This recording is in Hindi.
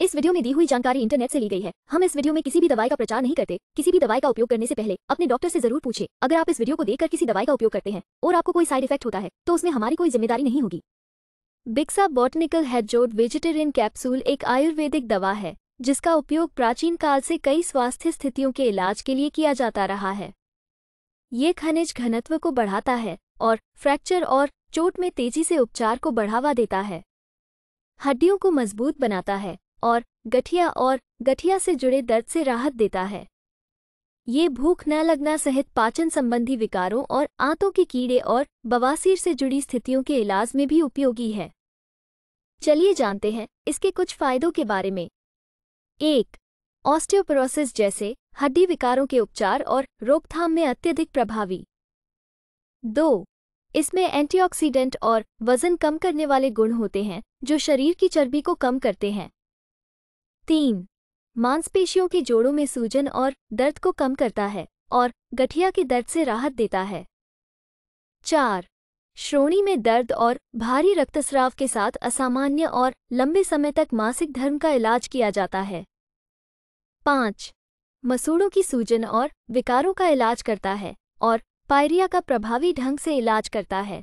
इस वीडियो में दी हुई जानकारी इंटरनेट से ली गई है हम इस वीडियो में किसी भी दवाई का प्रचार नहीं करते किसी भी दवाई का उपयोग करने से पहले अपने डॉक्टर से जरूर पूछे अगर आप इस वीडियो को देखकर किसी दवाई का उपयोग करते हैं और आपको कोई साइड इफेक्ट होता है तो उसमें हमारी कोई जिम्मेदारी नहीं होगी बिक्सा बॉटनिकल हेडजोड वेजिटेरियन कैप्सूल एक आयुर्वेदिक दवा है जिसका उपयोग प्राचीन काल से कई स्वास्थ्य स्थितियों के इलाज के लिए किया जाता रहा है ये खनिज घनत्व को बढ़ाता है और फ्रैक्चर और चोट में तेजी से उपचार को बढ़ावा देता है हड्डियों को मजबूत बनाता है और गठिया और गठिया से जुड़े दर्द से राहत देता है ये भूख न लगना सहित पाचन संबंधी विकारों और आंतों के कीड़े और बवासीर से जुड़ी स्थितियों के इलाज में भी उपयोगी है चलिए जानते हैं इसके कुछ फायदों के बारे में एक ऑस्टियोपोरोसिस जैसे हड्डी विकारों के उपचार और रोकथाम में अत्यधिक प्रभावी दो इसमें एंटीऑक्सीडेंट और वजन कम करने वाले गुण होते हैं जो शरीर की चर्बी को कम करते हैं तीन मांसपेशियों के जोड़ों में सूजन और दर्द को कम करता है और गठिया के दर्द से राहत देता है चार श्रोणी में दर्द और भारी रक्तस्राव के साथ असामान्य और लंबे समय तक मासिक धर्म का इलाज किया जाता है पाँच मसूड़ों की सूजन और विकारों का इलाज करता है और पायरिया का प्रभावी ढंग से इलाज करता है